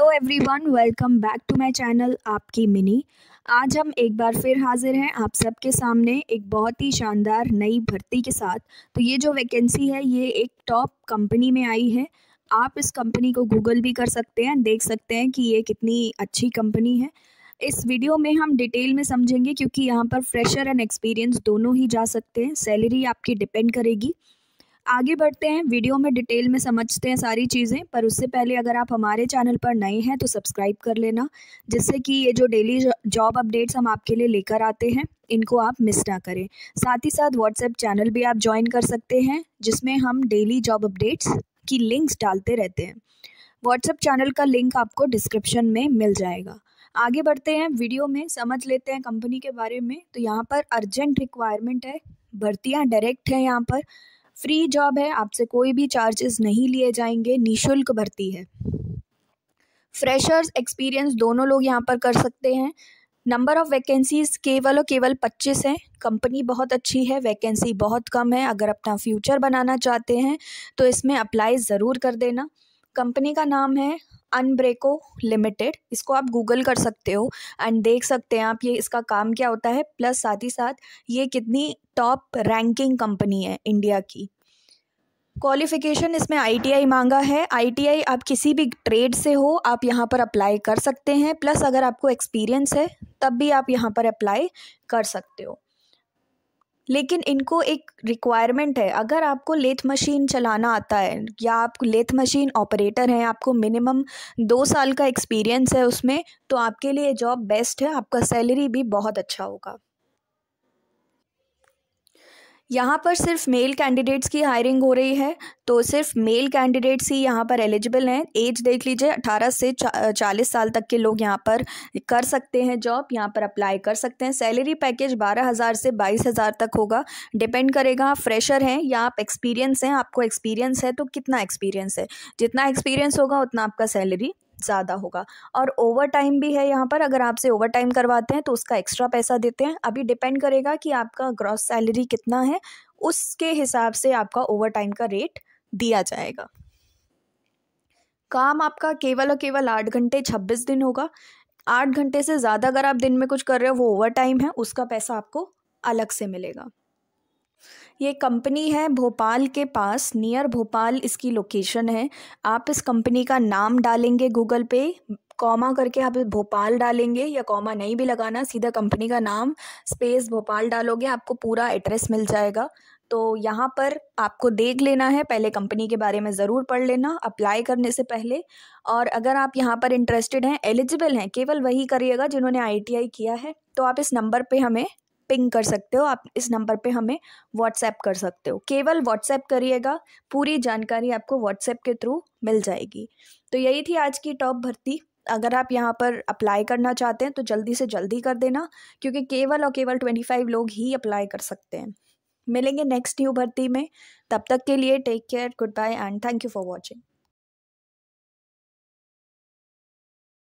hello everyone welcome back to my channel आपकी मिनी आज हम एक बार फिर हाजिर हैं आप सबके सामने एक बहुत ही शानदार नई भर्ती के साथ तो ये जो वैकेंसी है ये एक टॉप कंपनी में आई है आप इस कंपनी को गूगल भी कर सकते हैं देख सकते हैं कि ये कितनी अच्छी कंपनी है इस वीडियो में हम डिटेल में समझेंगे क्योंकि यहाँ पर फ्रेशर एंड एक्सपीरियंस दोनों ही जा सकते हैं सैलरी आपकी डिपेंड करेगी आगे बढ़ते हैं वीडियो में डिटेल में समझते हैं सारी चीज़ें पर उससे पहले अगर आप हमारे चैनल पर नए हैं तो सब्सक्राइब कर लेना जिससे कि ये जो डेली जॉब अपडेट्स हम आपके लिए लेकर आते हैं इनको आप मिस ना करें साथ ही साथ व्हाट्सएप चैनल भी आप ज्वाइन कर सकते हैं जिसमें हम डेली जॉब अपडेट्स की लिंक्स डालते रहते हैं व्हाट्सएप चैनल का लिंक आपको डिस्क्रिप्शन में मिल जाएगा आगे बढ़ते हैं वीडियो में समझ लेते हैं कंपनी के बारे में तो यहाँ पर अर्जेंट रिक्वायरमेंट है भर्तियाँ डायरेक्ट हैं यहाँ पर फ्री जॉब है आपसे कोई भी चार्जेस नहीं लिए जाएंगे निशुल्क भर्ती है फ्रेशर्स एक्सपीरियंस दोनों लोग यहाँ पर कर सकते हैं नंबर ऑफ़ वैकेंसीज़ केवल और केवल पच्चीस हैं कंपनी बहुत अच्छी है वैकेंसी बहुत कम है अगर अपना फ्यूचर बनाना चाहते हैं तो इसमें अप्लाई ज़रूर कर देना कंपनी का नाम है अनब्रेको लिमिटेड इसको आप गूगल कर सकते हो एंड देख सकते हैं आप ये इसका काम क्या होता है प्लस साथ ही साथ ये कितनी टॉप रैंकिंग कंपनी है इंडिया की क्वालिफ़िकेशन इसमें आईटीआई मांगा है आईटीआई आप किसी भी ट्रेड से हो आप यहाँ पर अप्लाई कर सकते हैं प्लस अगर आपको एक्सपीरियंस है तब भी आप यहाँ पर अप्लाई कर सकते हो लेकिन इनको एक रिक्वायरमेंट है अगर आपको लेथ मशीन चलाना आता है या आप लेथ मशीन ऑपरेटर हैं आपको मिनिमम दो साल का एक्सपीरियंस है उसमें तो आपके लिए जॉब बेस्ट है आपका सैलरी भी बहुत अच्छा होगा यहाँ पर सिर्फ मेल कैंडिडेट्स की हायरिंग हो रही है तो सिर्फ मेल कैंडिडेट्स ही यहाँ पर एलिजिबल हैं एज देख लीजिए अठारह से चालीस साल तक के लोग यहाँ पर कर सकते हैं जॉब यहाँ पर अप्लाई कर सकते हैं सैलरी पैकेज बारह हज़ार से बाईस हज़ार तक होगा डिपेंड करेगा आप फ्रेशर हैं या आप एक्सपीरियंस हैं आपको एक्सपीरियंस है तो कितना एक्सपीरियंस है जितना एक्सपीरियंस होगा उतना आपका सैलरी ज़्यादा होगा और ओवर टाइम भी है यहाँ पर अगर आपसे ओवर टाइम करवाते हैं तो उसका एक्स्ट्रा पैसा देते हैं अभी डिपेंड करेगा कि आपका ग्रॉस सैलरी कितना है उसके हिसाब से आपका ओवर टाइम का रेट दिया जाएगा काम आपका केवल और केवल आठ घंटे छब्बीस दिन होगा आठ घंटे से ज़्यादा अगर आप दिन में कुछ कर रहे हो वो ओवर टाइम है उसका पैसा आपको अलग से मिलेगा ये कंपनी है भोपाल के पास नियर भोपाल इसकी लोकेशन है आप इस कंपनी का नाम डालेंगे गूगल पे कॉमा करके आप भोपाल डालेंगे या कॉमा नहीं भी लगाना सीधा कंपनी का नाम स्पेस भोपाल डालोगे आपको पूरा एड्रेस मिल जाएगा तो यहाँ पर आपको देख लेना है पहले कंपनी के बारे में ज़रूर पढ़ लेना अप्लाई करने से पहले और अगर आप यहाँ पर इंटरेस्टेड हैं एलिजिबल हैं केवल वही करिएगा जिन्होंने आईटीआई किया है तो आप इस नंबर पे हमें पिंग कर सकते हो आप इस नंबर पे हमें व्हाट्सएप कर सकते हो केवल व्हाट्सएप करिएगा पूरी जानकारी आपको व्हाट्सएप के थ्रू मिल जाएगी तो यही थी आज की टॉप भर्ती अगर आप यहाँ पर अप्लाई करना चाहते हैं तो जल्दी से जल्दी कर देना क्योंकि केवल और केवल ट्वेंटी फाइव लोग ही अप्लाई कर सकते हैं मिलेंगे नेक्स्ट न्यू भर्ती में तब तक के लिए take care goodbye and thank you for watching